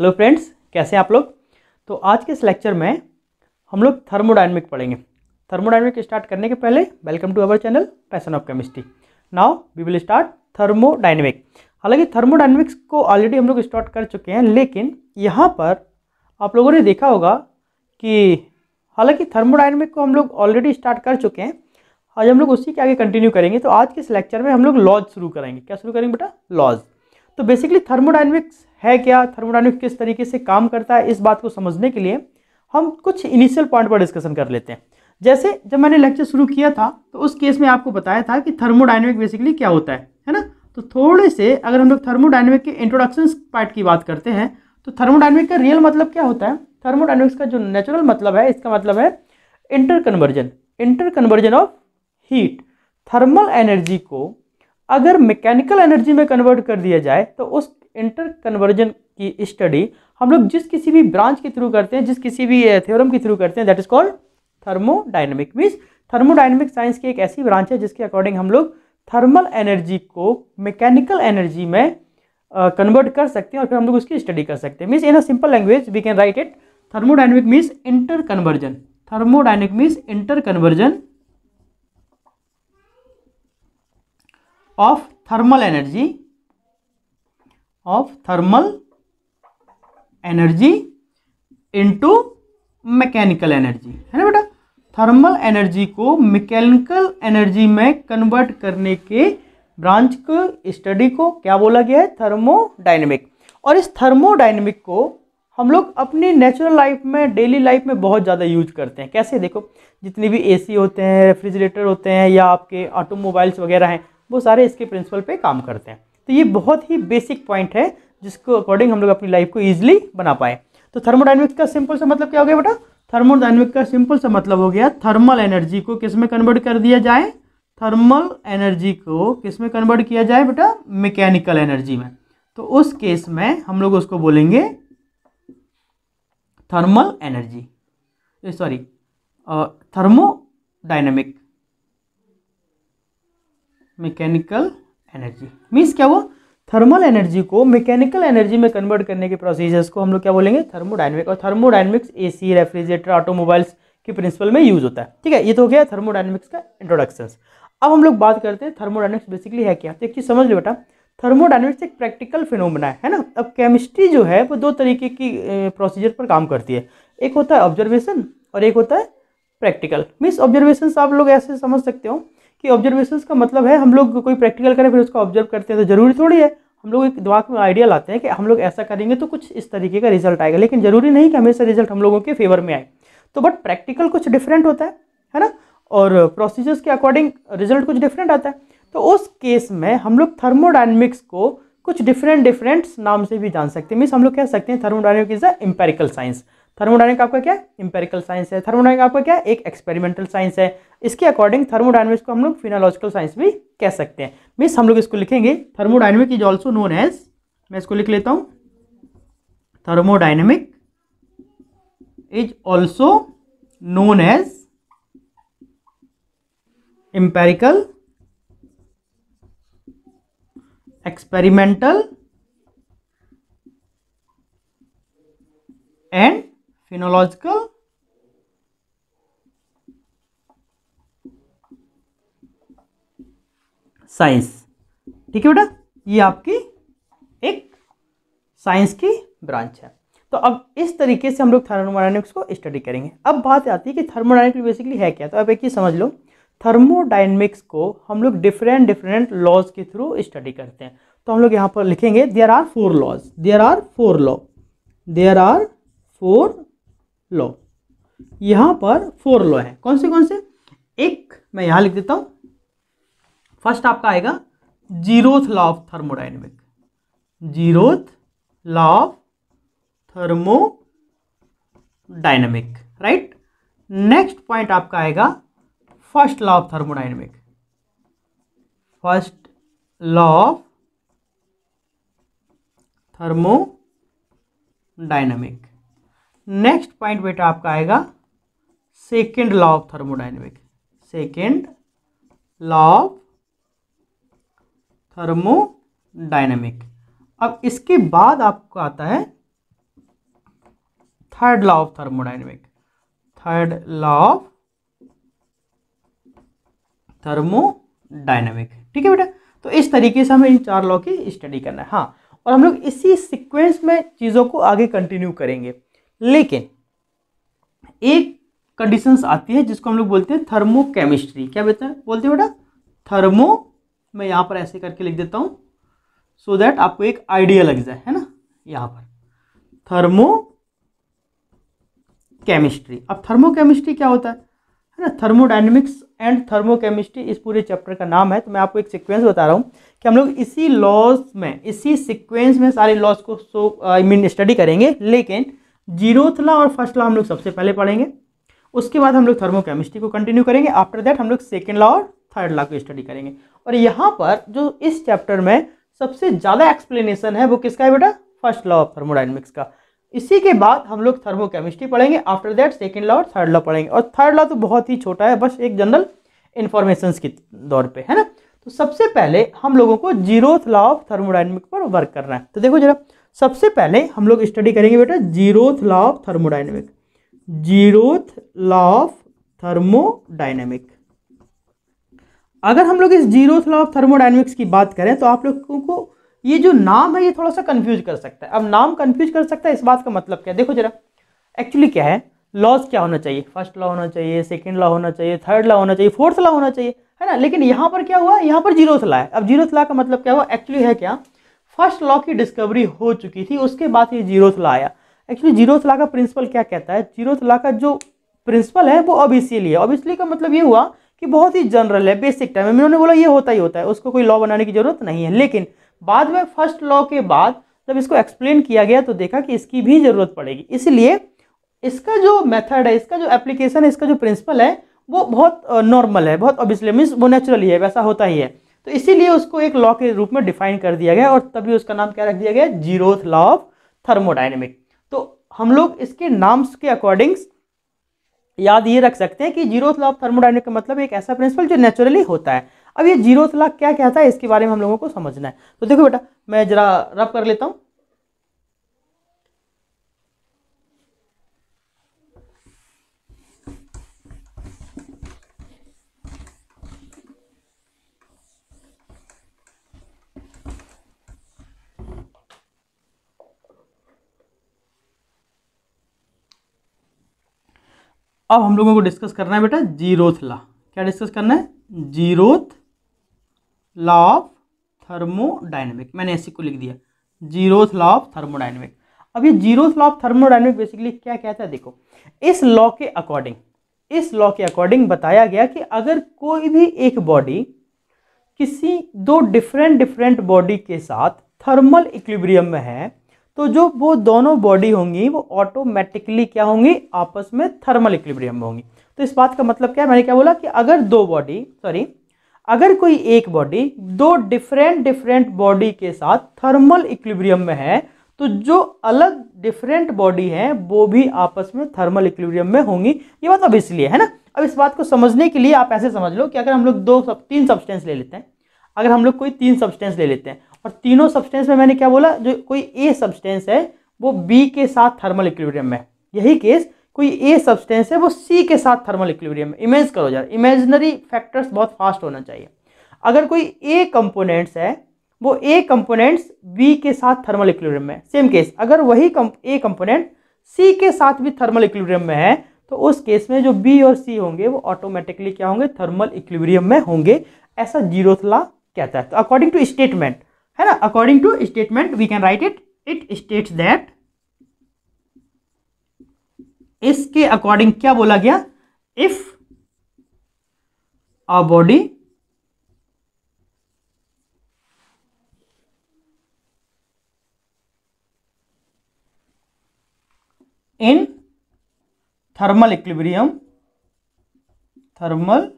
hello friends कैसे हैं आप लोग तो आज के इस लेक्चर में हम लोग थर्मोडाइनमिक पढ़ेंगे थर्मोडाइनमिक स्टार्ट करने के पहले welcome to our channel passion of chemistry now we will start thermodynamic हालांकि थर्मोडाइनमिक्स को ऑलरेडी हम लोग स्टार्ट कर चुके हैं लेकिन यहाँ पर आप लोगों ने देखा होगा कि हालांकि थर्मोडाइनमिक को हम लोग ऑलरेडी स्टार्ट कर चुके हैं आज हम लोग उसी के आगे कंटिन्यू करेंगे तो आज के इस लेक्चर में हम लोग लॉज शुरू करेंगे क्या शुरू करेंगे बेटा लॉज तो बेसिकली थर्मोडाइनमिक्स है क्या थर्मोडाइनमिक्स किस तरीके से काम करता है इस बात को समझने के लिए हम कुछ इनिशियल पॉइंट पर डिस्कशन कर लेते हैं जैसे जब मैंने लेक्चर शुरू किया था तो उस केस में आपको बताया था कि थर्मोडाइनमिक बेसिकली क्या होता है है ना तो थोड़े से अगर हम लोग थर्मोडाइनमिक के इंट्रोडक्शन पार्ट की बात करते हैं तो थर्मोडाइनमिक का रियल मतलब क्या होता है थर्मोडाइनमिक्स का जो नेचुरल मतलब है इसका मतलब है interconversion interconversion of heat thermal energy को अगर मैकेनिकल एनर्जी में कन्वर्ट कर दिया जाए तो उस इंटर कन्वर्जन की स्टडी हम लोग जिस किसी भी ब्रांच के थ्रू करते हैं जिस किसी भी थ्योरम के थ्रू करते हैं that is called thermodynamic means thermodynamic science की एक ऐसी ब्रांच है जिसके अकॉर्डिंग हम लोग थर्मल एनर्जी को मैकेनिकल एनर्जी में कन्वर्ट uh, कर सकते हैं और फिर हम लोग उसकी स्टडी कर सकते हैं means in a simple language we can write it thermodynamic means interconversion thermodynamic means interconversion of thermal energy of thermal energy into mechanical energy है ना बेटा थर्मल एनर्जी को मैकेनिकल एनर्जी में convert करने के branch को study को क्या बोला गया है थर्मोडाइनमिक और इस थर्मोडाइनमिक को हम लोग अपनी नेचुरल लाइफ में डेली लाइफ में बहुत ज़्यादा यूज करते हैं कैसे देखो जितने भी एसी होते हैं रेफ्रिजरेटर होते हैं या आपके ऑटोमोबाइल्स वगैरह हैं वो सारे इसके प्रिंसिपल पे काम करते हैं तो ये बहुत ही बेसिक पॉइंट है जिसको अकॉर्डिंग हम लोग अपनी लाइफ को ईजिली बना पाए तो थर्मोडाइनमिक्स का सिंपल सा मतलब क्या हो गया बेटा थर्मोडाइनमिक का सिंपल सा मतलब हो गया थर्मल एनर्जी को किस में कन्वर्ट कर दिया जाए थर्मल एनर्जी को किस में कन्वर्ट किया जाए बेटा मैकेनिकल एनर्जी में तो उस केस में हम लोग उसको बोलेंगे thermal energy sorry thermodynamic mechanical energy means क्या हुआ थर्मल एनर्जी को मैकेनिकल एनर्जी में कन्वर्ट करने के प्रोसीजर्स को हम लोग क्या बोलेंगे थर्मोडाइनमिक और थर्मोडाइनमिक्स एसी रेफ्रिजरेटर ऑटोमोबाइल्स के प्रिंसिपल में यूज होता है ठीक है ये तो हो गया थर्मोडाइनमिक्स का इंट्रोडक्शन अब हम लोग बात करते हैं थर्मोडाइनमिक्स बेसिकली है क्या तो एक चीज़ समझ लो बेटा थर्मोडाइनमिक्स एक प्रैक्टिकल फिनोमिना है है ना अब केमिस्ट्री जो है वो दो तरीके की प्रोसीजर पर काम करती है एक होता है ऑब्जर्वेशन और एक होता है प्रैक्टिकल मीन्स ऑब्जर्वेशन आप लोग ऐसे समझ सकते हो कि ऑब्जर्वेशन का मतलब है हम लोग कोई प्रैक्टिकल करें फिर उसको ऑब्जर्व करते हैं तो ज़रूरी थोड़ी है हम लोग एक दिमाग में आइडिया लाते हैं कि हम लोग ऐसा करेंगे तो कुछ इस तरीके का रिजल्ट आएगा लेकिन ज़रूरी नहीं कि हमेशा रिजल्ट हम लोगों के फेवर में आए तो बट प्रैक्टिकल कुछ डिफरेंट होता है है ना और प्रोसीजर्स के अकॉर्डिंग रिजल्ट कुछ डिफरेंट आता है तो उस केस में हम लोग थर्मोडाइनमिक्स को कुछ डिफरेंट डिफरेंट नाम से भी जान सकते हैं मीन्स हम लोग कह सकते हैं thermodynamic is a empirical science thermodynamic आपका क्या इंपेरिकल साइंस है थर्मोडाइनिक आपका क्या एक एक्सपेरिमेंटल साइंस है इसके अकॉर्डिंग थर्मोडाइनमिक्स को हम लोग फिनोलॉजिकल साइंस भी कह सकते हैं मीन्स हम लोग इसको लिखेंगे thermodynamic is also known as मैं इसको लिख लेता हूँ thermodynamic is also known as empirical experimental and phenological science ठीक है बेटा ये आपकी एक साइंस की ब्रांच है तो अब इस तरीके से हम लोग थर्मोडाइनमिक्स को स्टडी करेंगे अब बात आती है कि थर्मोडाइनिक्स बेसिकली है क्या तो अब एक ही समझ लो थर्मोडाइनमिक्स को हम लोग डिफरेंट डिफरेंट लॉज के थ्रू स्टडी करते हैं तो हम लोग यहाँ पर लिखेंगे there are four laws there are four law there are four law यहां पर फोर लॉ है कौन से कौन से एक मैं यहां लिख देता हूं फर्स्ट आपका आएगा zeroth law of thermodynamic zeroth law of thermodynamic right next point आपका आएगा first law of thermodynamic first law of thermodynamic next point बेटा आपका आएगा second law of thermodynamic second law of thermodynamic अब इसके बाद आपको आता है third law of thermodynamic third law of thermodynamic ठीक है बेटा तो इस तरीके से हमें इन चार लॉ की स्टडी करना है हाँ और हम लोग इसी सीक्वेंस में चीज़ों को आगे कंटिन्यू करेंगे लेकिन एक कंडीशंस आती है जिसको हम लोग बोलते हैं थर्मोकेमिस्ट्री क्या बोलते हैं बोलते हैं बेटा थर्मो मैं यहाँ पर ऐसे करके लिख देता हूँ सो दैट आपको एक आइडिया लग जाए है ना यहाँ पर थर्मो केमिस्ट्री अब थर्मो केमिस्ट्री क्या होता है है ना थर्मोडाइनमिक्स एंड थर्मो केमिस्ट्री इस पूरे चैप्टर का नाम है तो मैं आपको एक सिक्वेंस बता रहा हूँ कि हम लोग इसी लॉज में इसी सिक्वेंस में सारे लॉज को सो आई मीन स्टडी करेंगे लेकिन जीरोथ लॉ और फर्स्ट लॉ हम लोग सबसे पहले पढ़ेंगे उसके बाद हम लोग थर्मोकेमिस्ट्री को कंटिन्यू करेंगे आफ्टर दैट हम लोग सेकेंड लॉ और थर्ड लॉ को स्टडी करेंगे और यहाँ पर जो इस चैप्टर में सबसे ज़्यादा एक्सप्लेनेशन है वो किसका है बेटा फर्स्ट लॉ ऑफ थर्मोडाइनमिक्स का इसी के बाद हम लोग थर्मोकेमिस्ट्री पढ़ेंगे आफ्टर दैट सेकेंड लॉ और थर्ड लॉ पढ़ेंगे और थर्ड लॉ तो बहुत ही छोटा है बस एक जनरल इन्फॉर्मेशन के दौर पर है ना तो सबसे पहले हम लोगों को जीरोथ लॉ ऑफ थर्मोडाइनमिक पर वर्क करना है तो देखो जरा सबसे पहले हम लोग स्टडी करेंगे बेटा zeroth law of thermodynamic zeroth law of thermodynamic अगर हम लोग इस जीरोथ लॉ ऑफ थर्मोडाइनमिक्स की बात करें तो आप लोगों को ये जो नाम है ये थोड़ा सा कंफ्यूज कर सकता है अब नाम कंफ्यूज कर सकता है इस बात का मतलब क्या है देखो जरा एक्चुअली क्या है लॉज क्या होना चाहिए फर्स्ट लॉ होना चाहिए सेकेंड लॉ होना चाहिए थर्ड लॉ होना चाहिए फोर्थ लॉ होना चाहिए है ना लेकिन यहाँ पर क्या हुआ यहाँ पर जीरोथ लॉ है अब जीरोथ लॉ का मतलब क्या हुआ एक्चुअली है क्या फर्स्ट लॉ की डिस्कवरी हो चुकी थी उसके बाद ये जीरोथ लॉ आया एक्चुअली जीरोथ लॉ का प्रिंसिपल क्या कहता है जीरोथ लॉ का जो प्रिंसिपल है वो अब है अब इसलिए का मतलब ये हुआ कि बहुत ही जनरल है बेसिक टाइम उन्होंने बोला ये होता ही होता है उसको कोई लॉ बनाने की जरूरत नहीं है लेकिन बाद में फर्स्ट लॉ के बाद जब इसको एक्सप्लेन किया गया तो देखा कि इसकी भी ज़रूरत पड़ेगी इसलिए इसका जो मेथड है इसका जो एप्लीकेशन है इसका जो प्रिंसिपल है वो बहुत नॉर्मल है बहुत ऑब्वियसली मीन्स वो नेचुरली है वैसा होता ही है तो इसीलिए उसको एक लॉ के रूप में डिफाइन कर दिया गया और तभी उसका नाम क्या रख दिया गया जीरोथ लॉ ऑफ थर्मोडाइनमिक तो हम लोग इसके नाम्स के अकॉर्डिंग्स याद ये रख सकते हैं कि जीरोथ लॉ ऑफ थर्मोडाइनमिक का मतलब एक ऐसा प्रिंसिपल जो नेचुरली होता है अब ये जीरोथ लॉ क्या कहता है इसके बारे में हम लोगों को समझना है तो देखो बेटा मैं जरा रब कर लेता हूँ अब हम लोगों को डिस्कस करना है बेटा जीरोथ लॉ क्या डिस्कस करना है जीरोथ लॉ ऑफ थर्मोडाइनमिक मैंने ऐसे को लिख दिया जीरोथ लॉ ऑफ थर्मोडाइनमिक अब ये zeroth law of thermodynamic basically क्या कहता है देखो इस लॉ के अकॉर्डिंग इस लॉ के अकॉर्डिंग बताया गया कि अगर कोई भी एक बॉडी किसी दो डिफरेंट डिफरेंट बॉडी के साथ थर्मल इक्विब्रियम में है तो जो वो दोनों बॉडी होंगी वो ऑटोमेटिकली क्या होंगी आपस में थर्मल इक्विलिब्रियम में होंगी तो इस बात का मतलब क्या है मैंने क्या बोला कि अगर दो बॉडी सॉरी अगर कोई एक बॉडी दो डिफरेंट डिफरेंट बॉडी के साथ थर्मल इक्विलिब्रियम में है तो जो अलग डिफरेंट बॉडी है वो भी आपस में थर्मल इक्विलिब्रियम में होंगी ये बात अब मतलब इसलिए है ना अब इस बात को समझने के लिए आप ऐसे समझ लो कि अगर हम लोग दो सब तीन सब्सटेंस ले लेते हैं अगर हम लोग कोई तीन सब्सटेंस ले लेते हैं और तीनों सब्सटेंस में मैंने क्या बोला जो कोई ए सब्सटेंस है वो बी के साथ थर्मल इक्विलिब्रियम में यही केस कोई ए सब्सटेंस है वो सी के साथ थर्मल इक्विलिब्रियम में इमेज करो यार इमेजनरी फैक्टर्स बहुत फास्ट होना चाहिए अगर कोई ए कंपोनेंट्स है वो ए कंपोनेंट्स बी के साथ थर्मल इक्विलिब्रियम में सेम केस अगर वही ए कंपोनेंट सी के साथ भी थर्मल इक्विबरियम में है तो उस केस में जो बी और सी होंगे वो ऑटोमेटिकली क्या होंगे थर्मल इक्विलिब्रियम में होंगे ऐसा जीरोथला कहता है तो अकॉर्डिंग टू स्टेटमेंट है ना according to statement we can write it it states that इसके अकॉर्डिंग क्या बोला गया if a body in thermal equilibrium thermal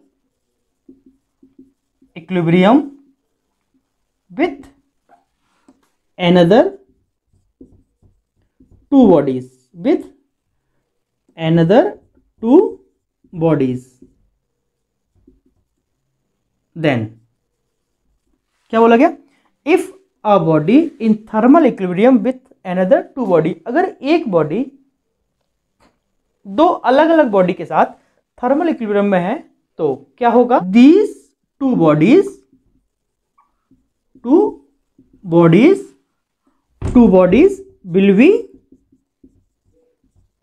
equilibrium with another two bodies with another two bodies then क्या बोला गया if a body in thermal equilibrium with another two body अगर एक बॉडी दो अलग अलग बॉडी के साथ थर्मल इक्विलिब्रियम में है तो क्या होगा these two bodies two bodies two bodies will be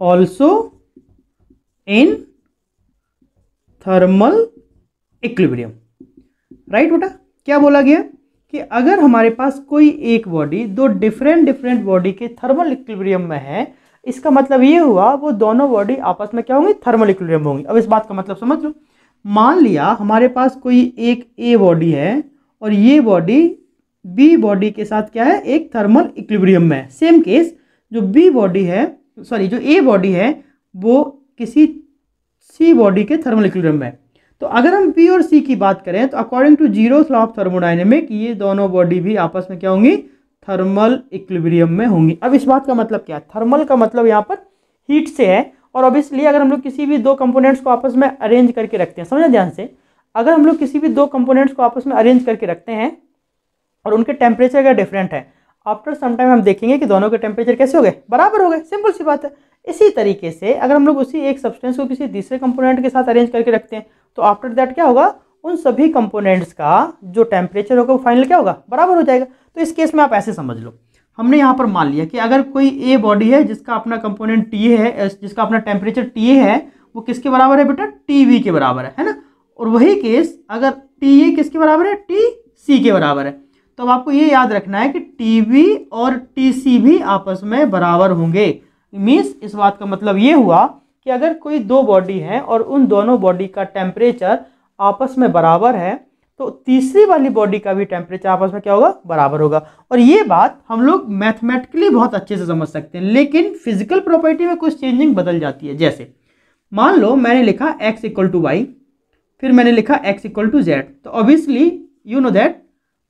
also in thermal equilibrium right बेटा क्या बोला गया कि अगर हमारे पास कोई एक बॉडी दो डिफरेंट डिफरेंट बॉडी के थर्मल इक्विलिब्रियम में है इसका मतलब ये हुआ वो दोनों बॉडी आपस में क्या होंगी थर्मल इक्विलिब्रियम होंगी अब इस बात का मतलब समझ लो मान लिया हमारे पास कोई एक ए बॉडी है और ये बॉडी बी बॉडी के साथ क्या है एक थर्मल इक्विब्रियम में सेम केस जो बी बॉडी है सॉरी जो ए बॉडी है वो किसी सी बॉडी के थर्मल इक्विब्रियम में तो अगर हम बी और सी की बात करें तो according to zero of thermodynamic ये दोनों बॉडी भी आपस में क्या होंगी थर्मल इक्विब्रियम में होंगी अब इस बात का मतलब क्या है थर्मल का मतलब यहाँ पर हीट से है और ऑब्वियसली अगर हम लोग किसी भी दो कंपोनेंट्स को आपस में अरेंज करके रखते हैं समझना ध्यान से अगर हम लोग किसी भी दो कंपोनेंट्स को आपस में अरेंज करके रखते हैं और उनके टेम्परेचर अगर डिफरेंट है आफ्टर सम टाइम हम देखेंगे कि दोनों के टेम्परेचर कैसे हो गए बराबर हो गए सिंपल सी बात है इसी तरीके से अगर हम लोग उसी एक सब्सटेंस को किसी दूसरे कंपोनेंट के साथ अरेंज करके रखते हैं तो आफ्टर दैट क्या होगा उन सभी कंपोनेंट्स का जो टेम्परेचर होगा वो फाइनल क्या होगा बराबर हो जाएगा तो इस केस में आप ऐसे समझ लो हमने यहाँ पर मान लिया कि अगर कोई ए बॉडी है जिसका अपना कंपोनेंट टी है जिसका अपना टेम्परेचर टी है वो किसके बराबर है बेटा टी वी के बराबर है है ना और वही केस अगर टी ए e किसके बराबर है टी सी के बराबर है तो अब आपको ये याद रखना है कि टी और टी भी आपस में बराबर होंगे मीन्स इस बात का मतलब ये हुआ कि अगर कोई दो बॉडी हैं और उन दोनों बॉडी का टेम्परेचर आपस में बराबर है तो तीसरी वाली बॉडी का भी टेम्परेचर आपस में क्या होगा बराबर होगा और ये बात हम लोग मैथमेटिकली बहुत अच्छे से समझ सकते हैं लेकिन फिजिकल प्रॉपर्टी में कुछ चेंजिंग बदल जाती है जैसे मान लो मैंने लिखा x इक्वल टू वाई फिर मैंने लिखा x इक्वल टू जेड तो obviously you know that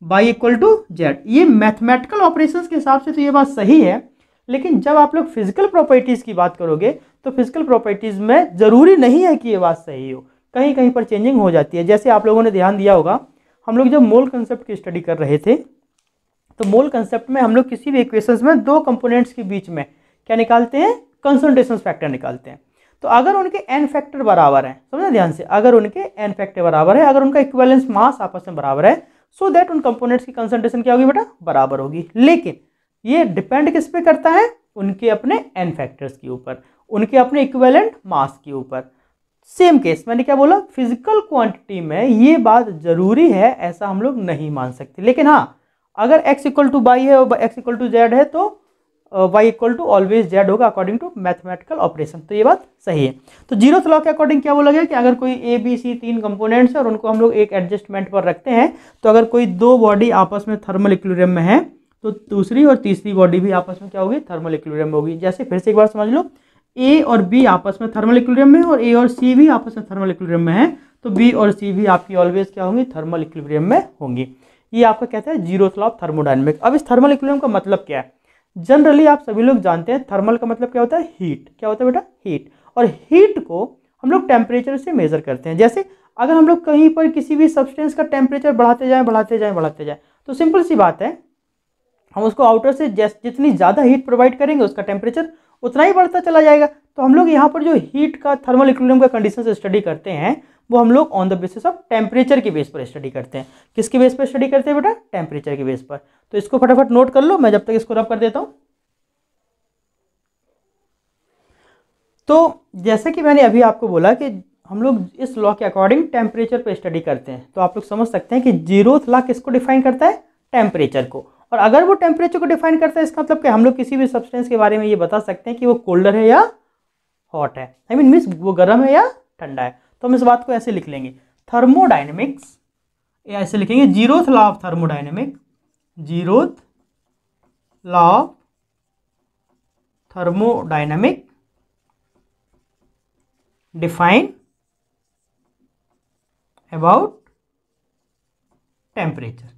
Y equal to Z ये मैथमेटिकल ऑपरेशंस के हिसाब से तो ये बात सही है लेकिन जब आप लोग फिजिकल प्रॉपर्टीज़ की बात करोगे तो फिजिकल प्रॉपर्टीज़ में ज़रूरी नहीं है कि ये बात सही हो कहीं कहीं पर चेंजिंग हो जाती है जैसे आप लोगों ने ध्यान दिया होगा हम लोग जब मोल कंसेप्ट की स्टडी कर रहे थे तो मोल कंसेप्ट में हम लोग किसी भी इक्वेशन में दो कंपोनेंट्स के बीच में क्या निकालते हैं कंसनट्रेशन फैक्टर निकालते हैं तो अगर उनके एन फैक्टर बराबर हैं समझना ध्यान से अगर उनके एन फैक्टर बराबर है अगर उनका इक्वेलेंस मास आपस में बराबर है सो दैट उन कंपोनेंट्स की कंसंट्रेशन क्या होगी बेटा बराबर होगी लेकिन ये डिपेंड किस पे करता है उनके अपने एन फैक्टर्स के ऊपर उनके अपने इक्वेलेंट मास के ऊपर सेम केस मैंने क्या बोला फिजिकल क्वांटिटी में ये बात जरूरी है ऐसा हम लोग नहीं मान सकते लेकिन हाँ अगर एक्स इक्वल टू बाई है और एक्स इक्वल टू जेड है तो Y equal to always Z होगा अकॉर्डिंग टू मैथमेटिकल ऑपरेशन तो ये बात सही है तो जीरो लॉ के अकॉर्डिंग क्या बोला गया कि अगर कोई ए बी सी तीन कंपोनेंट्स है और उनको हम लोग एक एडजस्टमेंट पर रखते हैं तो अगर कोई दो बॉडी आपस में थर्मल इक्वेरियम में है तो दूसरी और तीसरी बॉडी भी आपस में क्या होगी थर्मल में होगी जैसे फिर से एक बार समझ लो ए और बी आपस में थर्मल इक्वेरियम में और ए और सी भी आपस में थर्मल इक्वेरियम में है तो बी और सी भी आपकी ऑलवेज क्या होंगी थर्मल इक्वेरियम में होंगी ये आपका कहता है जीरो लॉ थर्मोडाइनमिक अब इस थर्मल इक्वेरियम का मतलब क्या है जनरली आप सभी लोग जानते हैं थर्मल का मतलब क्या होता है हीट क्या होता है बेटा हीट और हीट को हम लोग टेम्परेचर से मेज़र करते हैं जैसे अगर हम लोग कहीं पर किसी भी सब्सटेंस का टेम्परेचर बढ़ाते जाएं बढ़ाते जाएं बढ़ाते जाएं तो सिंपल सी बात है हम उसको आउटर से जितनी ज़्यादा हीट प्रोवाइड करेंगे उसका टेम्परेचर उतना ही बढ़ता चला जाएगा तो हम लोग यहाँ पर जो हीट का थर्मल इक्विलिब्रियम का कंडीशन स्टडी करते हैं वो हम लोग on the basis of temperature के बेस पर स्टडी करते हैं किसके बेस पर स्टडी करते हैं बेटा टेम्परेचर के बेस पर तो इसको फटाफट नोट कर लो मैं जब तक इसको रब कर देता हूँ तो जैसे कि मैंने अभी आपको बोला कि हम लोग इस लॉ के अकॉर्डिंग टेम्परेचर पर स्टडी करते हैं तो आप लोग समझ सकते हैं कि जीरो लॉ किसको डिफाइन करता है टेम्परेचर को और अगर वो टेम्परेचर को डिफाइन करता है इसका मतलब कि हम लोग किसी भी सब्सटेंस के बारे में ये बता सकते हैं कि वो कोल्डर है या हॉट है आई मीन मीन्स वो गर्म है या ठंडा है तो हम इस बात को ऐसे लिख लेंगे थर्मोडाइनमिक्स ऐसे लिखेंगे zeroth law of thermodynamic zeroth law of thermodynamic define about temperature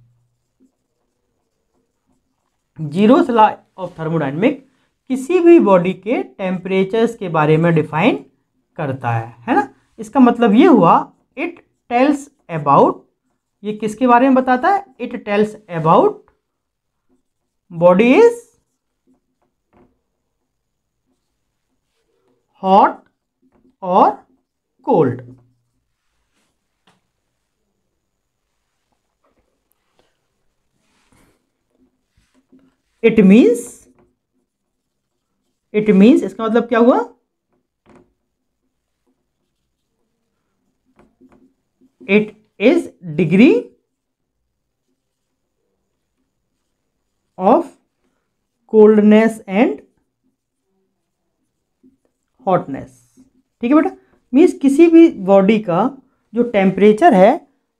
zeroth law of thermodynamic किसी भी बॉडी के टेम्परेचर्स के बारे में डिफाइन करता है है ना इसका मतलब ये हुआ इट टेल्स अबाउट ये किसके बारे में बताता है it tells about body is hot और cold it means it means इसका मतलब क्या हुआ it is degree of coldness and hotness ठीक है बेटा मीन्स किसी भी बॉडी का जो टेम्परेचर है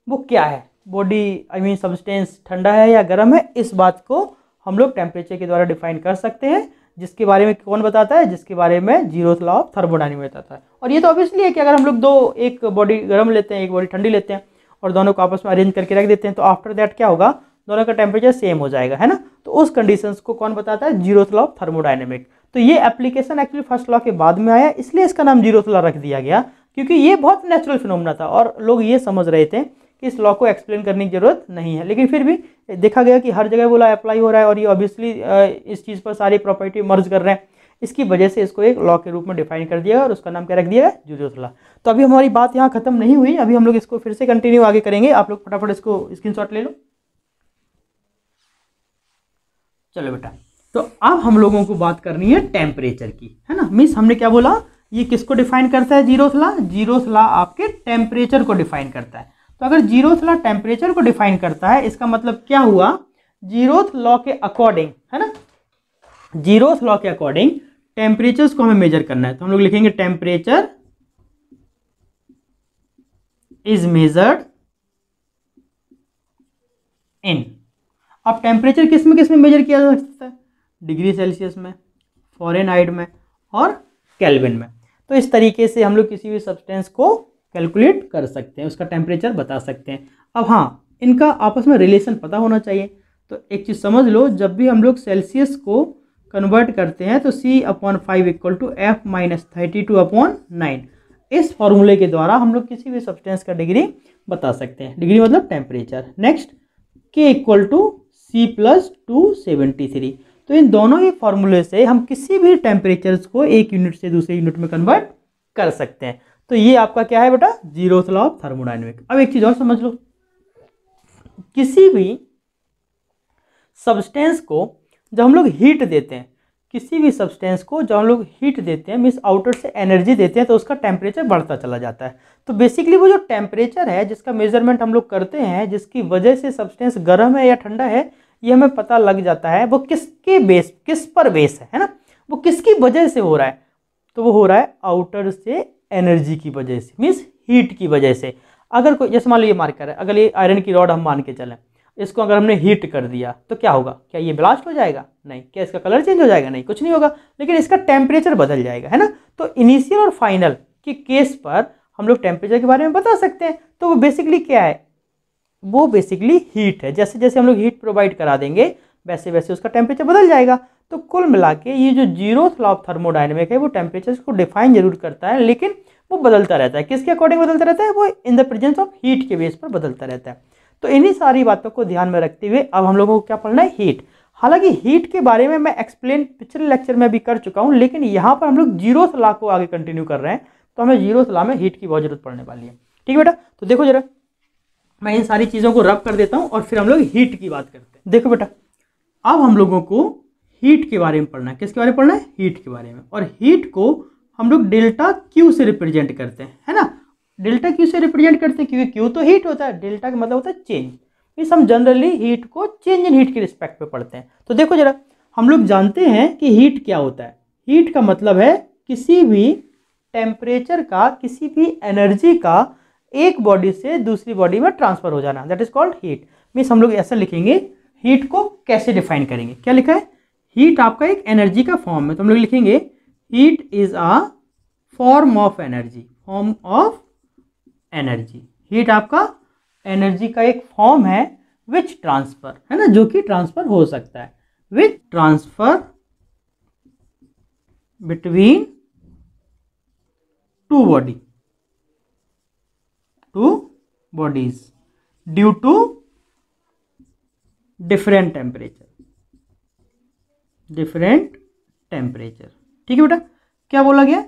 वो क्या है बॉडी आई मीन सब्सटेंस ठंडा है या गर्म है इस बात को हम लोग टेम्परेचर के द्वारा डिफाइन कर सकते हैं जिसके बारे में कौन बताता है जिसके बारे में जीरो लॉ ऑफ थर्मोडाइनमिक बताता है और ये तो ऑब्वियसली है कि अगर हम लोग दो एक बॉडी गर्म लेते हैं एक बॉडी ठंडी लेते हैं और दोनों को आपस में अरेंज करके रख देते हैं तो आफ्टर दैट क्या होगा दोनों का टेम्परेचर सेम हो जाएगा है ना तो उस कंडीशंस को कौन बताता है जीरो लॉ ऑफ थर्मोडाइनमिक तो ये एप्लीकेशन एक्चुअली फर्स्ट लॉ के बाद में आया इसलिए इसका नाम जीरो लॉ रख दिया गया क्योंकि ये बहुत नेचुरल फिनोमना था और लोग ये समझ रहे थे इस लॉ को एक्सप्लेन करने की ज़रूरत नहीं है लेकिन फिर भी देखा गया कि हर जगह लॉ अप्लाई हो रहा है और ये ऑब्वियसली इस चीज़ पर सारी प्रॉपर्टी मर्ज कर रहे हैं इसकी वजह से इसको एक लॉ के रूप में डिफाइन कर दिया और उसका नाम क्या रख दिया है जुजोसला तो अभी हमारी बात यहाँ खत्म नहीं हुई अभी हम लोग इसको फिर से कंटिन्यू आगे करेंगे आप लोग फटाफट इसको शॉट ले लो चलो बेटा तो अब हम लोगों को बात करनी है टेम्परेचर की है ना मीन्स हमने क्या बोला ये किसको डिफाइन करता है जीरोसला जीरोसला आपके टेम्परेचर को डिफाइन करता है तो अगर जीरोथ लॉ टेम्परेचर को डिफाइन करता है इसका मतलब क्या हुआ जीरोथ लॉ के अकॉर्डिंग है ना जीरोथ लॉ के अकॉर्डिंग टेम्परेचर को हमें मेजर करना है तो हम लोग लिखेंगे टेम्परेचर इज मेजर्ड इन अब टेम्परेचर किस में किस में मेजर किया जा सकता है डिग्री सेल्सियस में फॉरेन में और कैलविन में तो इस तरीके से हम लोग किसी भी सब्सटेंस को कैलकुलेट कर सकते हैं उसका टेम्परेचर बता सकते हैं अब हाँ इनका आपस में रिलेशन पता होना चाहिए तो एक चीज़ समझ लो जब भी हम लोग सेल्सियस को कन्वर्ट करते हैं तो C upon five equal to F minus thirty two upon nine इस फॉर्मूले के द्वारा हम लोग किसी भी सब्सटेंस का डिग्री बता सकते हैं डिग्री मतलब टेम्परेचर नेक्स्ट के equal to C plus two seventy three तो इन दोनों ही फॉर्मूले से हम किसी भी टेम्परेचर को एक यूनिट से दूसरे यूनिट में कन्वर्ट कर सकते हैं तो ये आपका क्या है बेटा जीरो ऑफ थर्मोडाइनमिक अब एक चीज़ और समझ लो किसी भी सब्सटेंस को जब हम लोग हीट देते हैं किसी भी सब्सटेंस को जब हम लोग हीट देते हैं मीन्स आउटर से एनर्जी देते हैं तो उसका टेम्परेचर बढ़ता चला जाता है तो बेसिकली वो जो टेम्परेचर है जिसका मेजरमेंट हम लोग करते हैं जिसकी वजह से सब्सटेंस गर्म है या ठंडा है ये हमें पता लग जाता है वो किसके बेस किस पर बेस है है ना वो किसकी वजह से हो रहा है तो वो हो रहा है आउटर से एनर्जी की वजह से मीन्स हीट की वजह से अगर कोई जैसे मान लो ये मार्कर है अगर ये आयरन की रॉड हम मान के चलें इसको अगर हमने हीट कर दिया तो क्या होगा क्या ये ब्लास्ट हो जाएगा नहीं क्या इसका कलर चेंज हो जाएगा नहीं कुछ नहीं होगा लेकिन इसका टेम्परेचर बदल जाएगा है ना तो इनिशियल और फाइनल के केस पर हम लोग टेम्परेचर के बारे में बता सकते हैं तो वो बेसिकली क्या है वो बेसिकली हीट है जैसे जैसे हम लोग हीट प्रोवाइड करा देंगे वैसे वैसे उसका टेम्परेचर बदल जाएगा तो कुल मिला के ये जो जीरो लॉ ऑफ थर्मोडाइनमिक है वो टेम्परेचर को डिफाइन जरूर करता है लेकिन वो बदलता रहता है किसके अकॉर्डिंग बदलता रहता है वो in the presence of heat के बेस पर बदलता रहता है तो इन्हीं सारी बातों को ध्यान में रखते हुए अब हम लोगों को क्या पढ़ना है हीट हालांकि हीट के बारे में मैं एक्सप्लेन पिछले लेक्चर में भी कर चुका हूँ लेकिन यहाँ पर हम लोग जीरो सलाह को आगे कंटिन्यू कर रहे हैं तो हमें जीरो सलाह में हीट की बहुत ज़रूरत पड़ने वाली है ठीक है बेटा तो देखो जरा मैं इन सारी चीज़ों को रब कर देता हूँ और फिर हम लोग हीट की बात करते हैं देखो बेटा अब हम लोगों को हीट के बारे में पढ़ना है किसके बारे में पढ़ना है हीट के बारे में और हीट को हम लोग डेल्टा क्यू से रिप्रेजेंट करते हैं है ना डेल्टा क्यू से रिप्रेजेंट करते हैं क्योंकि क्यू तो हीट होता है डेल्टा का मतलब होता है चेंज इस हम जनरली हीट को चेंज इन हीट के रिस्पेक्ट पे पढ़ते हैं तो देखो जरा हम लोग जानते हैं कि हीट क्या होता है हीट का मतलब है किसी भी टेम्परेचर का किसी भी एनर्जी का एक बॉडी से दूसरी बॉडी में ट्रांसफर हो जाना that is called heat means हम लोग ऐसा लिखेंगे हीट को कैसे डिफाइन करेंगे क्या लिखा है हीट आपका एक एनर्जी का फॉर्म है तो हम लोग लिखेंगे heat is a form of energy form of energy heat आपका एनर्जी का एक फॉर्म है विच ट्रांसफर है ना जो कि ट्रांसफर हो सकता है which transfer between two body two bodies due to different temperature different temperature ठीक है बेटा क्या बोला गया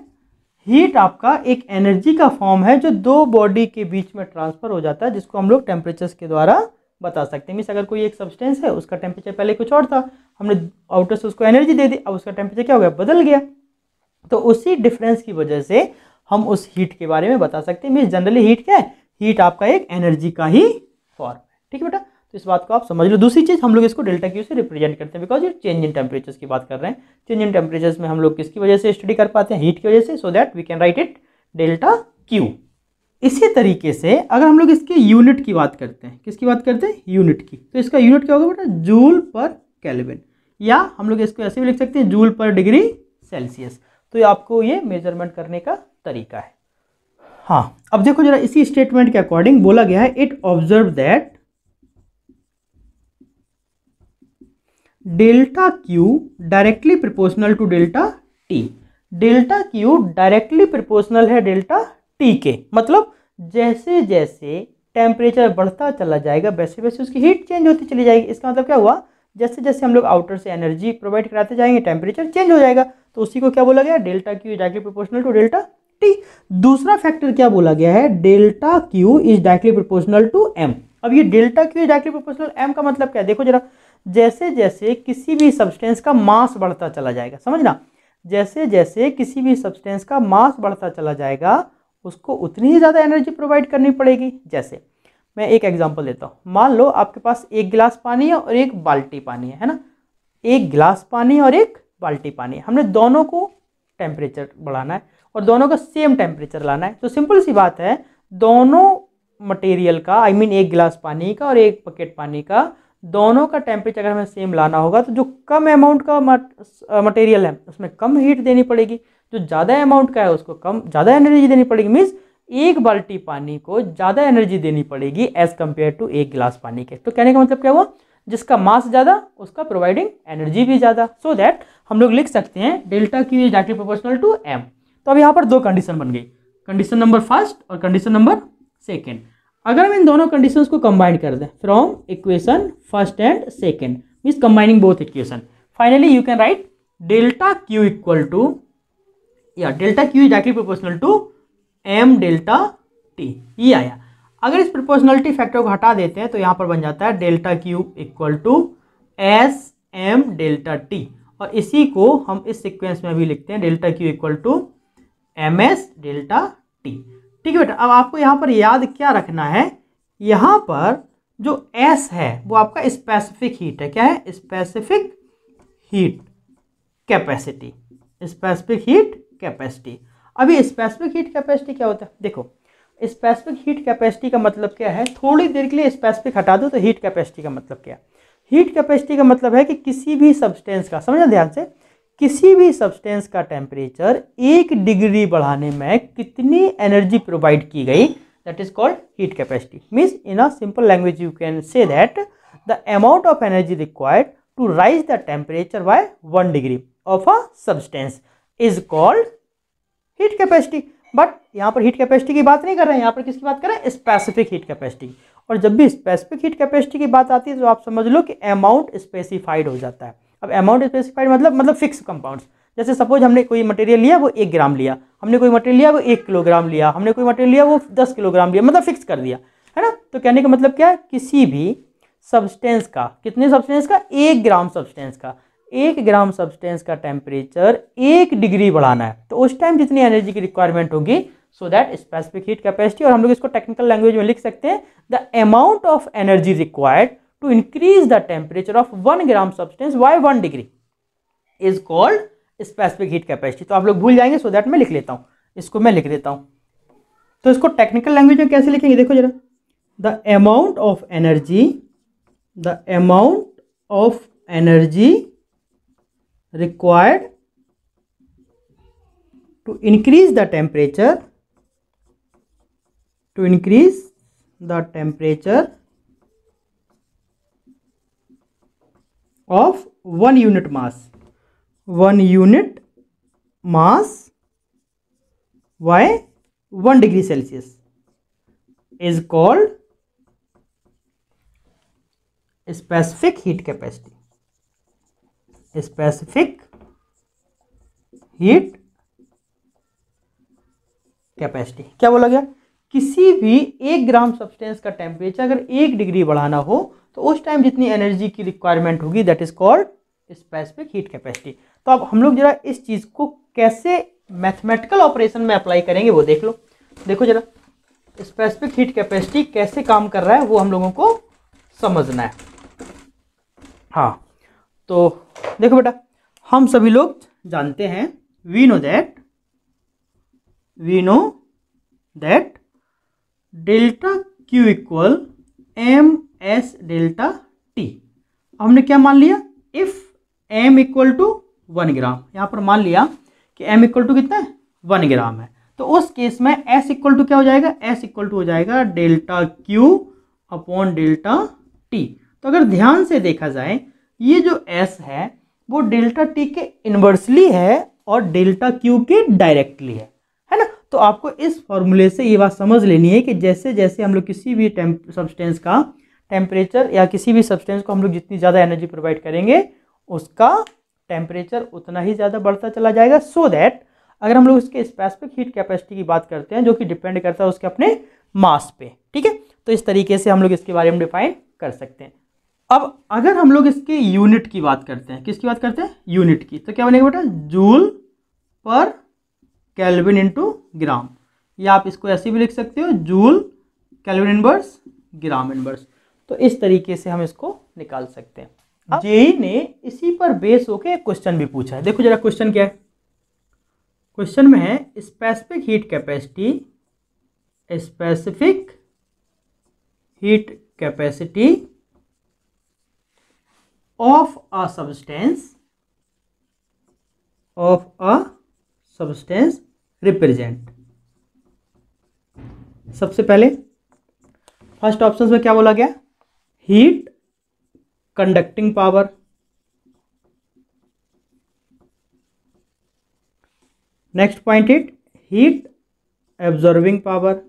हीट आपका एक एनर्जी का फॉर्म है जो दो बॉडी के बीच में ट्रांसफर हो जाता है जिसको हम लोग टेम्परेचर के द्वारा बता सकते हैं मीस अगर कोई एक सब्सटेंस है उसका टेम्परेचर पहले कुछ और था हमने आउटर से उसको एनर्जी दे दी अब उसका टेम्परेचर क्या हो गया बदल गया तो उसी डिफरेंस की वजह से हम उस हीट के बारे में बता सकते हैं मीस जनरली हीट क्या है हीट आपका एक एनर्जी का ही फॉर्म है ठीक है बेटा तो इस बात को आप समझ लो दूसरी चीज़ हम लोग इसको डेल्टा क्यू से रिप्रेजेंट करते हैं बिकॉज ये चेंज इन टेम्परेचर की बात कर रहे हैं चेंज इन टेम्परेचर में हम लोग किसकी वजह से स्टडी कर पाते हैं हीट की वजह से so that we can write it delta Q इसी तरीके से अगर हम लोग इसके यूनिट की बात करते हैं किसकी बात करते हैं यूनिट की तो इसका यूनिट क्या होगा बेटा जूल पर कैलविन या हम लोग इसको ऐसे भी लिख सकते हैं जूल पर डिग्री सेल्सियस तो ये आपको ये मेजरमेंट करने का तरीका है हाँ अब देखो जरा इसी स्टेटमेंट के अकॉर्डिंग बोला गया है it observe that delta Q directly proportional to delta T delta Q directly proportional है डेल्टा टी के मतलब जैसे जैसे टेम्परेचर बढ़ता चला जाएगा वैसे वैसे उसकी हीट चेंज होती चली जाएगी इसका मतलब क्या हुआ जैसे जैसे हम लोग आउटर से एनर्जी प्रोवाइड कराते जाएंगे टेम्परेचर चेंज हो जाएगा तो उसी को क्या बोला गया delta Q is directly proportional to delta T दूसरा फैक्टर क्या बोला गया है delta Q is directly proportional to M अब ये delta Q is directly proportional M का मतलब क्या है देखो जरा जैसे जैसे किसी भी सब्सटेंस का मास बढ़ता चला जाएगा समझना जैसे जैसे किसी भी सब्सटेंस का मास बढ़ता चला जाएगा उसको उतनी ही ज़्यादा एनर्जी प्रोवाइड करनी पड़ेगी जैसे मैं एक एग्जांपल देता हूँ मान लो आपके पास एक गिलास पानी है और एक बाल्टी पानी है है ना एक गिलास पानी और एक बाल्टी पानी हमने दोनों को टेम्परेचर बढ़ाना है और दोनों का सेम टेम्परेचर लाना है तो सिंपल सी बात है दोनों मटेरियल का आई I मीन mean एक गिलास पानी का और एक पकेट पानी का दोनों का टेम्परेचर अगर हमें सेम लाना होगा तो जो कम अमाउंट का मटेरियल है उसमें कम हीट देनी पड़ेगी जो ज़्यादा अमाउंट का है उसको कम ज़्यादा एनर्जी देनी पड़ेगी मीन्स एक बाल्टी पानी को ज़्यादा एनर्जी देनी पड़ेगी एज़ कम्पेयर टू एक गिलास पानी के तो कहने का मतलब क्या हुआ जिसका मास ज़्यादा उसका प्रोवाइडिंग एनर्जी भी ज़्यादा सो so दैट हम लोग लिख सकते हैं delta Q is directly proportional to M तो अब यहाँ पर दो कंडीशन बन गई कंडीशन नंबर फर्स्ट और कंडीशन नंबर सेकेंड अगर हम इन दोनों कंडीशन को कंबाइन कर दें from equation first and second means combining both equation finally you can write delta Q equal to या delta Q is directly proportional to M delta T ये आया अगर इस प्रोपोर्शनलिटी फैक्टर को हटा देते हैं तो यहाँ पर बन जाता है delta Q equal to S M delta T और इसी को हम इस सिक्वेंस में भी लिखते हैं delta Q equal to M S delta T ठीक है बेटा अब आपको यहाँ पर याद क्या रखना है यहाँ पर जो एस है वो आपका स्पेसिफिक हीट है क्या है specific heat capacity specific heat capacity अभी स्पेसिफिक हीट कैपेसिटी क्या होता है देखो स्पेसिफिक हीट कैपेसिटी का मतलब क्या है थोड़ी देर के लिए स्पेसिफिक हटा दो तो हीट कैपेसिटी का मतलब क्या है हीट कैपेसिटी का मतलब है कि किसी भी सब्सटेंस का समझना ध्यान से किसी भी सब्सटेंस का टेम्परेचर एक डिग्री बढ़ाने में कितनी एनर्जी प्रोवाइड की गई that is called heat capacity means in a simple language you can say that the amount of energy required to raise the temperature by one degree of a substance is called heat capacity but यहाँ पर heat capacity की बात नहीं कर रहे हैं यहाँ पर किसकी बात कर रहे हैं स्पेसिफिक हीट कैपेसिटी और जब भी स्पेसिफिक हीट कैपेसिटी की बात आती है तो आप समझ लो कि अमाउंट स्पेसिफाइड हो जाता है अब अमाउंट स्पेसिफाइड मतलब मतलब फिक्स कंपाउंड्स जैसे सपोज हमने कोई मटेरियल लिया वो एक ग्राम लिया हमने कोई मटेरियल लिया वो एक किलोग्राम लिया हमने कोई मटेरियल लिया वो दस किलोग्राम लिया मतलब फिक्स कर दिया है ना तो कहने का मतलब क्या है किसी भी सब्सटेंस का कितने सब्सटेंस का एक ग्राम सब्सटेंस का एक ग्राम सब्सटेंस का टेम्परेचर एक डिग्री बढ़ाना है तो उस टाइम जितनी एनर्जी की रिक्वायरमेंट होगी so that specific heat capacity और हम लोग इसको टेक्निकल लैंग्वेज में लिख सकते हैं the amount of energy required to increase the temperature of one gram substance by one degree is called specific heat capacity तो आप लोग भूल जाएंगे सो दैट मैं लिख लेता हूँ इसको मैं लिख देता हूँ तो इसको टेक्निकल लैंग्वेज में कैसे लिखेंगे देखो जरा the amount of energy the amount of energy required to increase the temperature to increase the temperature of one unit mass one unit mass by one degree celsius is called specific heat capacity specific heat capacity क्या बोला गया किसी भी एक gram substance का temperature अगर एक degree बढ़ाना हो तो उस टाइम जितनी एनर्जी की रिक्वायरमेंट होगी that is called specific heat capacity तो अब हम लोग जरा इस चीज़ को कैसे मैथमेटिकल ऑपरेशन में अप्लाई करेंगे वो देख लो देखो जरा स्पेसिफिक हीट कैपेसिटी कैसे काम कर रहा है वो हम लोगों को समझना है हाँ तो देखो बेटा हम सभी लोग जानते हैं we know that we know that delta Q equal M S delta T हमने क्या मान लिया if M equal to one gram यहाँ पर मान लिया कि एम इक्वल टू कितना है वन ग्राम है तो उस केस में एस इक्वल टू क्या हो जाएगा एस इक्वल टू हो जाएगा delta Q upon delta T तो अगर ध्यान से देखा जाए ये जो एस है वो डेल्टा टी के इन्वर्सली है और डेल्टा क्यू के डायरेक्टली है है ना तो आपको इस फॉर्मूले से ये बात समझ लेनी है कि जैसे जैसे हम लोग किसी भी सब्सटेंस का टेम्परेचर या किसी भी सब्सटेंस को हम लोग जितनी ज़्यादा एनर्जी प्रोवाइड करेंगे उसका टेम्परेचर उतना ही ज़्यादा बढ़ता चला जाएगा सो so दैट अगर हम लोग इसके स्पेसिफिक हीट कैपेसिटी की बात करते हैं जो कि डिपेंड करता है उसके अपने मास पे ठीक है तो इस तरीके से हम लोग इसके बारे में डिफाइन कर सकते हैं अब अगर हम लोग इसके यूनिट की बात करते हैं किसकी बात करते हैं यूनिट की तो क्या बनेगा बेटा जूल पर कैलविन इंटू ग्राम या आप इसको ऐसे भी लिख सकते हो joule kelvin inverse gram inverse तो इस तरीके से हम इसको निकाल सकते हैं जेई ने इसी पर बेस होकर एक क्वेश्चन भी पूछा है देखो जरा क्वेश्चन क्या है क्वेश्चन में है specific heat capacity specific heat capacity of a substance of a substance represent सबसे पहले फर्स्ट ऑप्शन में क्या बोला गया heat conducting power next point it heat absorbing power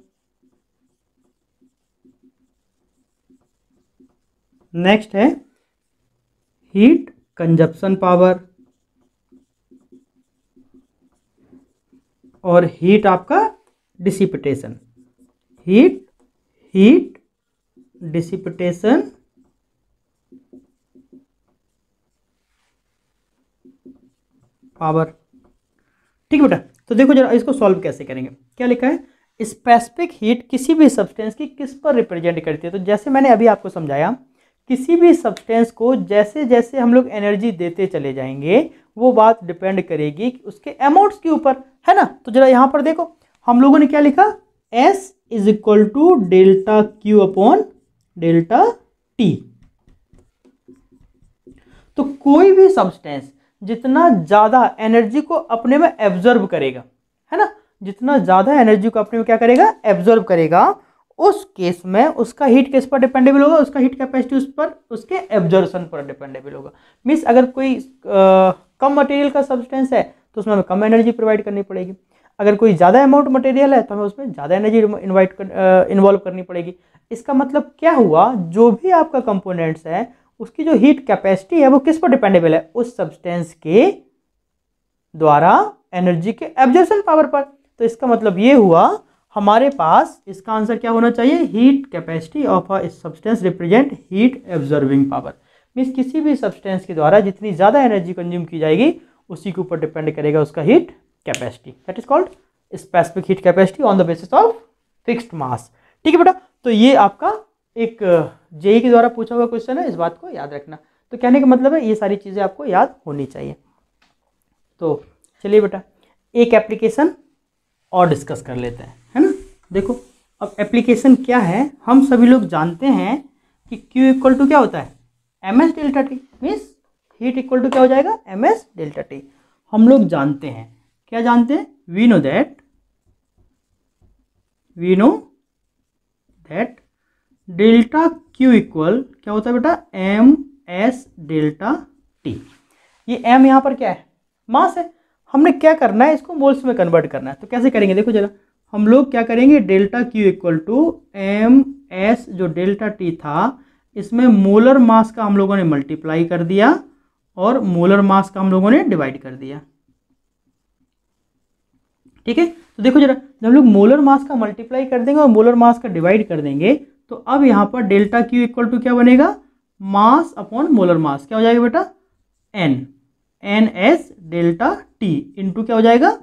next है हीट कंजप्शन पावर और हीट आपका dissipation heat heat dissipation power ठीक बेटा तो देखो जरा इसको सॉल्व कैसे करेंगे क्या लिखा है स्पेसिफिक हीट किसी भी सब्सटेंस की किस पर रिप्रेजेंट करती है तो जैसे मैंने अभी आपको समझाया किसी भी सब्सटेंस को जैसे जैसे हम लोग एनर्जी देते चले जाएंगे वो बात डिपेंड करेगी उसके अमाउंट्स के ऊपर है ना तो जरा यहाँ पर देखो हम लोगों ने क्या लिखा S is equal to delta Q upon delta T तो कोई भी सब्सटेंस जितना ज़्यादा एनर्जी को अपने में एब्जर्व करेगा है ना जितना ज़्यादा एनर्जी को अपने में क्या करेगा एब्जर्व करेगा उस केस में उसका हीट किस पर डिपेंडेबल होगा उसका हीट कैपेसिटी उस पर उसके एब्जॉर्बन पर डिपेंडेबल होगा मीन्स अगर कोई आ, कम मटेरियल का सब्सटेंस है तो उसमें हमें कम एनर्जी प्रोवाइड करनी पड़ेगी अगर कोई ज़्यादा अमाउंट मटेरियल है तो हमें उसमें ज़्यादा एनर्जी इन्वाइट कर इन्वॉल्व करनी पड़ेगी इसका मतलब क्या हुआ जो भी आपका कंपोनेंट्स है उसकी जो हीट कैपेसिटी है वो किस पर डिपेंडेबल है उस सब्सटेंस के द्वारा एनर्जी के एब्जॉर्बन पावर पर तो इसका मतलब ये हुआ हमारे पास इसका आंसर क्या होना चाहिए heat capacity of a substance represent heat absorbing power means किसी भी सब्सटेंस के द्वारा जितनी ज़्यादा एनर्जी कंज्यूम की जाएगी उसी के ऊपर डिपेंड करेगा उसका heat capacity that is called specific heat capacity on the basis of fixed mass ठीक है बेटा तो ये आपका एक जेई के द्वारा पूछा हुआ क्वेश्चन है इस बात को याद रखना तो कहने का मतलब है ये सारी चीज़ें आपको याद होनी चाहिए तो चलिए बेटा एक एप्लीकेशन और डिस्कस कर लेते हैं देखो अब एप्लीकेशन क्या है हम सभी लोग जानते हैं कि Q इक्वल टू क्या होता है M S delta T means heat equal to क्या हो जाएगा एम एस डेल्टा टी हम लोग जानते हैं क्या जानते हैं we know that we know that delta Q equal क्या होता है बेटा एम एस डेल्टा टी ये एम यहाँ पर क्या है मास है हमने क्या करना है इसको मोल्स में कन्वर्ट करना है तो कैसे करेंगे देखो जरा हम लोग क्या करेंगे delta Q equal to M S जो डेल्टा टी था इसमें मोलर मास का हम लोगों ने मल्टीप्लाई कर दिया और मोलर मास का हम लोगों ने डिवाइड कर दिया ठीक है तो देखो जरा जब हम लोग मोलर मास का मल्टीप्लाई कर देंगे और मोलर मास का डिवाइड कर देंगे तो अब यहाँ पर डेल्टा क्यू इक्वल टू क्या बनेगा मास अपॉन मोलर मास क्या हो जाएगा बेटा N N S delta T into क्या हो जाएगा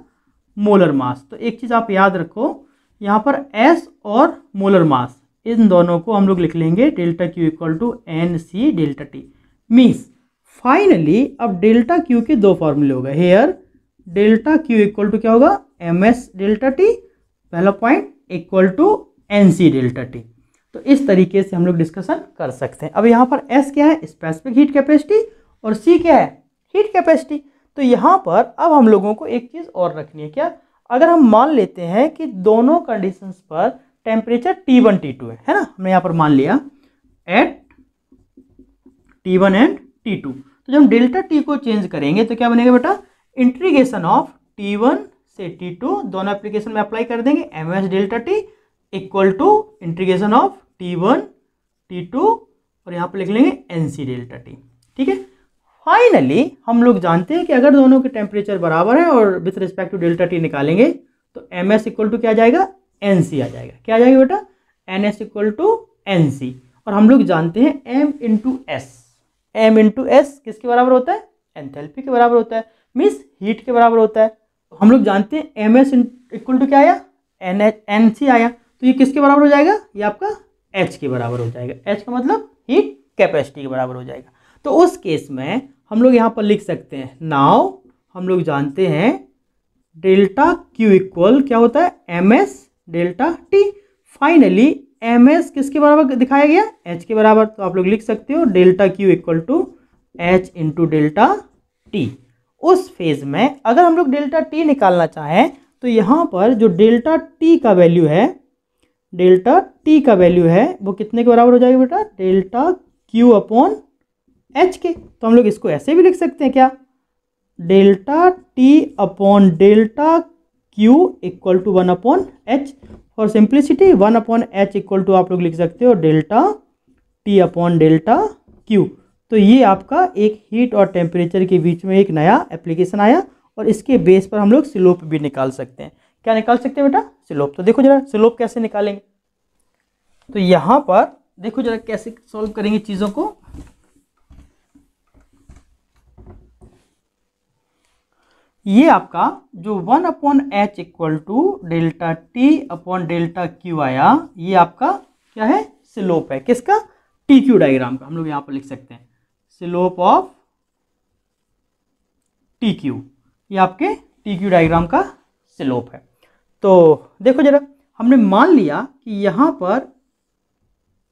मोलर मास तो एक चीज़ आप याद रखो यहाँ पर एस और मोलर मास इन दोनों को हम लोग लिख लेंगे delta Q equal to N C delta T means finally अब डेल्टा क्यू के दो फॉर्मूले हो गए here delta Q equal to क्या होगा एम एस डेल्टा टी पहला point equal to N C delta T तो इस तरीके से हम लोग डिस्कशन कर सकते हैं अब यहाँ पर एस क्या है स्पेसिफिक हीट कैपेसिटी और सी क्या है हीट कैपेसिटी तो यहाँ पर अब हम लोगों को एक चीज़ और रखनी है क्या अगर हम मान लेते हैं कि दोनों कंडीशंस पर temperature T one T two है है ना हमने यहाँ पर मान लिया at T one and T two तो जब हम डेल्टा टी को चेंज करेंगे तो क्या बनेगा बेटा इंट्रीगेशन ऑफ टी वन से टी टू दोनों एप्लीकेशन में अप्लाई कर देंगे M S delta T equal to integration of T one T two और यहाँ पर लिख लेंगे एन सी डेल्टा टी ठीक है फाइनली हम लोग जानते हैं कि अगर दोनों के टेम्परेचर बराबर है और with respect to delta T निकालेंगे तो एम एस इक्वल टू क्या जाएगा एन सी आ जाएगा क्या आ जाएगा बेटा N S equal to N C और हम लोग जानते हैं M into S M into S किसके बराबर होता है एनथेल्पी के बराबर होता है मीन्स हीट के बराबर होता है हम लोग जानते हैं एम एस इक्वल टू क्या आया एन एच एन सी आया तो ये किसके बराबर हो जाएगा ये आपका एच के बराबर हो जाएगा एच का मतलब हीट कैपेसिटी के बराबर हो जाएगा तो उस केस में हम लोग यहाँ पर लिख सकते हैं नाव हम लोग जानते हैं डेल्टा क्यू इक्वल क्या होता है M S delta T finally M S किसके बराबर दिखाया गया एच के बराबर तो आप लोग लिख सकते हो delta Q equal to H into delta T उस फेज में अगर हम लोग डेल्टा टी निकालना चाहें तो यहाँ पर जो डेल्टा टी का वैल्यू है डेल्टा टी का वैल्यू है वो कितने के बराबर हो जाएगा बेटा डेल्टा क्यू अपॉन एच के तो हम लोग इसको ऐसे भी लिख सकते हैं क्या delta T upon delta Q equal to one upon H for simplicity one upon H equal to आप लोग लिख सकते हो delta T upon delta Q तो ये आपका एक हीट और टेम्परेचर के बीच में एक नया एप्लीकेशन आया और इसके बेस पर हम लोग स्लोप भी निकाल सकते हैं क्या निकाल सकते हैं बेटा स्लोप तो देखो जरा स्लोप कैसे निकालेंगे तो यहाँ पर देखो जरा कैसे सॉल्व करेंगे चीज़ों को ये आपका जो one upon H equal to delta T upon delta Q आया ये आपका क्या है स्लोप है किसका टी क्यू डाइग्राम का हम लोग यहाँ पर लिख सकते हैं स्लोप ऑफ टी क्यू ये आपके टी क्यू डाइग्राम का स्लोप है तो देखो जरा हमने मान लिया कि यहाँ पर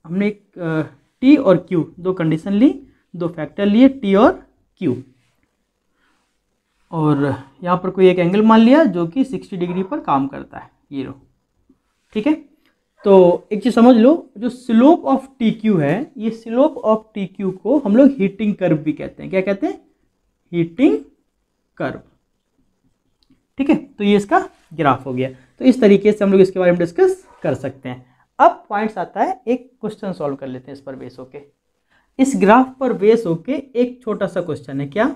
हमने एक टी और क्यू दो कंडीशन ली दो फैक्टर लिए टी और क्यू और यहाँ पर कोई एक एंगल मान लिया जो कि 60 डिग्री पर काम करता है ये लो ठीक है तो एक चीज़ समझ लो जो स्लोप ऑफ टी क्यू है ये स्लोप ऑफ टी क्यू को हम लोग हीटिंग कर्व भी कहते हैं क्या कहते हैं हीटिंग कर्व ठीक है तो ये इसका ग्राफ हो गया तो इस तरीके से हम लोग इसके बारे में डिस्कस कर सकते हैं अब पॉइंट्स आता है एक क्वेश्चन सॉल्व कर लेते हैं इस पर बेस होके इस ग्राफ पर बेस होके एक छोटा सा क्वेश्चन है क्या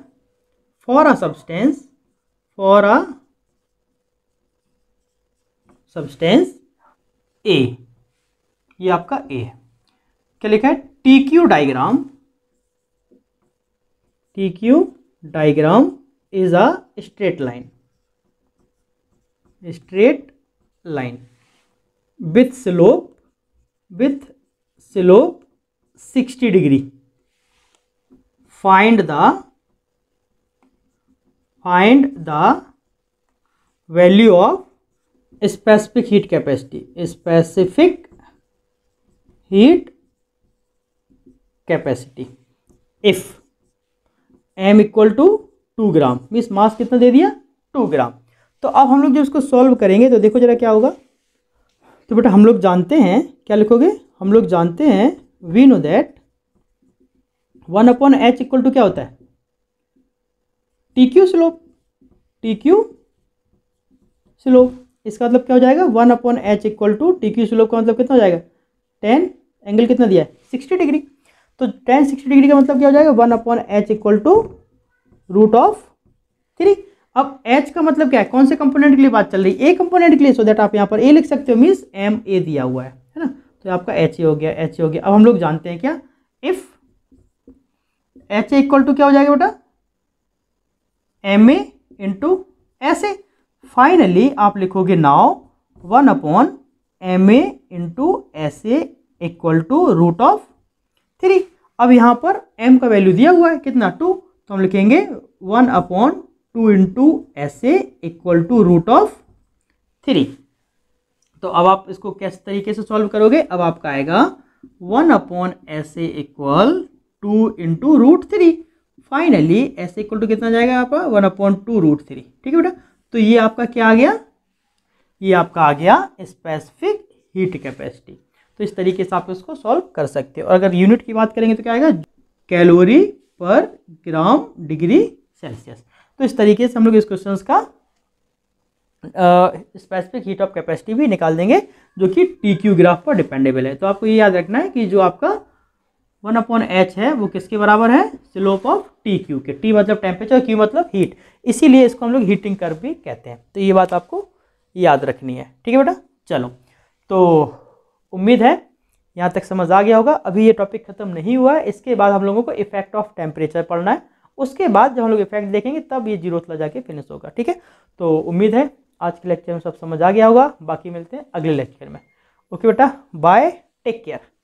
for a substance for a substance A ये आपका A है क्या लिखा है T Q diagram T Q diagram is a straight line straight line with slope with slope 60 degree find the find the value of specific heat capacity specific heat capacity if M equal to two gram mass mass कितना दे दिया to ग्राम तो अब हम लोग जब इसको solve करेंगे तो देखो जरा क्या होगा तो बेटा हम लोग जानते हैं क्या लिखोगे हम लोग जानते हैं we know that one upon H equal to क्या होता है T Q slope T Q slope इसका मतलब क्या हो जाएगा one upon H equal to T Q slope का मतलब कितना हो जाएगा टेन एंगल कितना दिया है सिक्सटी डिग्री तो टेन सिक्सटी डिग्री का मतलब क्या हो जाएगा one upon H equal to root of three अब एच का मतलब क्या है कौन से कंपोनेंट के लिए बात चल रही है ए कंपोनेंट के लिए सो देट दैट आप यहाँ पर ए लिख सकते हो मीन्स एम ए दिया हुआ है है ना तो आपका एच ए हो गया एच ए हो गया अब हम लोग जानते हैं क्या if H A equal to क्या हो जाएगा बेटा M A into S A finally आप लिखोगे now one upon M A into S equal to root of three अब यहाँ पर एम का वैल्यू दिया हुआ है कितना टू तो हम लिखेंगे one upon two into S equal to root of three तो अब आप इसको किस तरीके से सॉल्व करोगे अब आपका आएगा one upon S equal to into root three finally S equal to कितना जाएगा आपका one upon two root three ठीक है बेटा तो ये आपका क्या आ गया ये आपका आ गया स्पेसिफिक हीट कैपेसिटी तो इस तरीके से आप इसको सॉल्व कर सकते हो और अगर यूनिट की बात करेंगे तो क्या आएगा कैलोरी पर ग्राम डिग्री सेल्सियस तो इस तरीके से हम लोग इस क्वेश्चन का स्पेसिफिक हीट ऑफ कैपेसिटी भी निकाल देंगे जो कि टी ग्राफ पर डिपेंडेबल है तो आपको ये याद रखना है कि जो आपका वन अपॉन एच है वो किसके बराबर है स्लोप ऑफ टी क्यू के टी मतलब टेम्परेचर क्यू मतलब हीट इसीलिए इसको हम लोग हीटिंग कर भी कहते हैं तो ये बात आपको याद रखनी है ठीक है बेटा चलो तो उम्मीद है यहाँ तक समझ आ गया होगा अभी ये टॉपिक खत्म नहीं हुआ है इसके बाद हम लोगों को इफेक्ट ऑफ टेम्परेचर पढ़ना है उसके बाद जब हम लोग इफेक्ट देखेंगे तब ये जीरो तला जाके फिनिश होगा ठीक है तो उम्मीद है आज के लेक्चर में सब समझ आ गया होगा बाकी मिलते हैं अगले लेक्चर में ओके बेटा बाय टेक केयर